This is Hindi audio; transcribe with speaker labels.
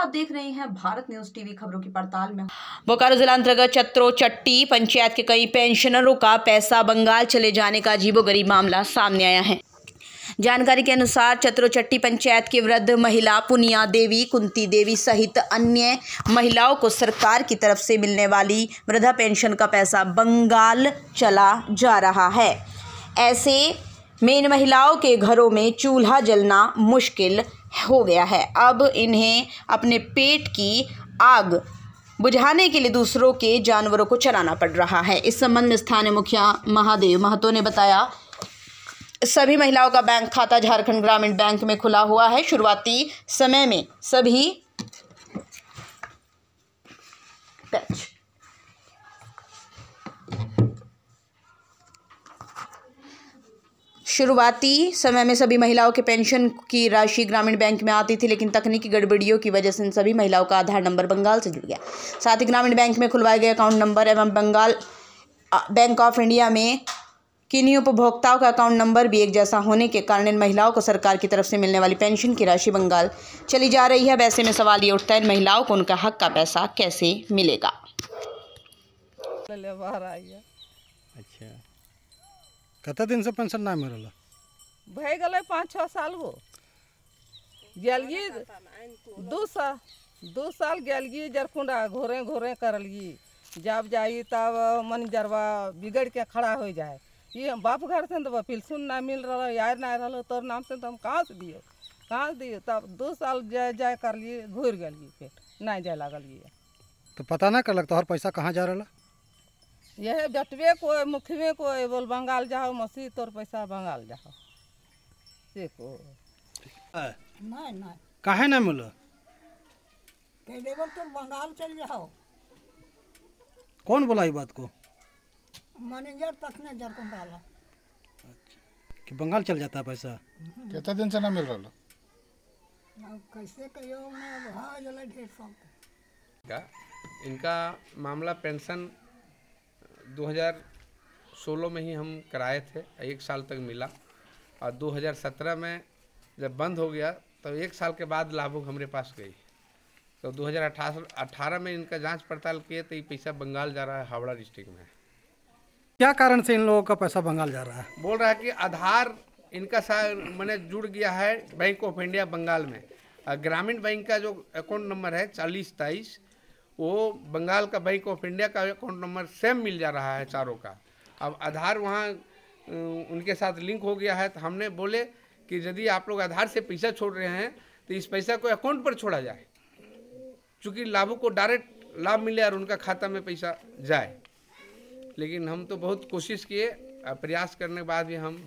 Speaker 1: आप देख रहे हैं भारत न्यूज टीवी खबरों की पड़ताल में बोकारो जिला अंतर्गत चत्रो चट्टी पंचायत के कई पेंशनरों का पैसा बंगाल चले जाने का अजीबो गरीब मामला सामने आया है जानकारी के अनुसार चत्रोचट्टी पंचायत के वृद्ध महिला पुनिया देवी कुंती देवी सहित अन्य महिलाओं को सरकार की तरफ से मिलने वाली वृद्धा पेंशन का पैसा बंगाल चला जा रहा है ऐसे में इन महिलाओं के घरों में चूल्हा जलना मुश्किल हो गया है अब इन्हें अपने पेट की आग बुझाने के लिए दूसरों के जानवरों को चलाना पड़ रहा है इस संबंध में स्थानीय मुखिया महादेव महतो ने बताया सभी महिलाओं का बैंक खाता झारखंड ग्रामीण बैंक में खुला हुआ है शुरुआती समय में सभी शुरुआती समय में सभी महिलाओं के पेंशन की राशि ग्रामीण बैंक में आती थी लेकिन तकनीकी गड़बड़ियों की वजह से इन सभी महिलाओं का आधार नंबर बंगाल से जुड़ गया साथ ही ग्रामीण बैंक में खुलवाए गए अकाउंट नंबर एवं बंगाल बैंक ऑफ इंडिया में किन्हीं उपभोक्ताओं का अकाउंट नंबर भी एक जैसा होने के कारण इन महिलाओं को सरकार की तरफ से मिलने वाली पेंशन की राशि बंगाल चली जा रही है वैसे में सवाल ये उठता है इन महिलाओं को उनका हक का पैसा कैसे मिलेगा
Speaker 2: अच्छा कते दिन से पेंशन ना मिल रहा भे गए पाँच छः साल वो गलिए दो साल दो साल गलिए जरकुंडा घोरे घोरे करलिए जब जाई तब मनेजरवा बिगड़ के खड़ा हो जाए ये बाप घर से तो पिलसुन ना मिल रहा यार ना रहा तोर नाम से तो हम कहाँ से दियो कहाँ से दियो तब दो साल जाए जाए कर लिए घूर गलिए फिर ना जाए लगलिए तो पता ना कर करलक तोहर पैसा कहाँ जा रहा ये जटवे को मुखवे को बोल बंगाल जाओ मसी तोर पैसा बंगाल जाओ देखो नहीं नहीं काहे ना मिलो पहले बोल तुम बंगाल चल जाओ कौन बोला ये बात को मैनेजर तक ने जर को डाला
Speaker 3: अच्छा। कि बंगाल चल जाता पैसा कितना दिन से ना मिल
Speaker 2: रहा कैसे कहियो मैं भाग हाँ ढेर सब
Speaker 3: का इनका मामला पेंशन 2016 में ही हम कराए थे एक साल तक मिला और 2017 में जब बंद हो गया तो एक साल के बाद लाभुक हमारे पास गई तो 2018 में इनका जांच पड़ताल किए तो ये पैसा बंगाल जा रहा है हावड़ा डिस्ट्रिक्ट में क्या कारण से इन लोगों का पैसा बंगाल जा रहा है बोल रहा है कि आधार इनका सा मैंने जुड़ गया है बैंक ऑफ इंडिया बंगाल में ग्रामीण बैंक का जो अकाउंट नंबर है चालीस तेईस वो बंगाल का बैंक ऑफ इंडिया का अकाउंट नंबर सेम मिल जा रहा है चारों का अब आधार वहाँ उनके साथ लिंक हो गया है तो हमने बोले कि यदि आप लोग आधार से पैसा छोड़ रहे हैं तो इस पैसा को अकाउंट पर छोड़ा जाए चूँकि लाभों को डायरेक्ट लाभ मिले और उनका खाता में पैसा जाए लेकिन हम तो बहुत कोशिश किए प्रयास करने के बाद भी हम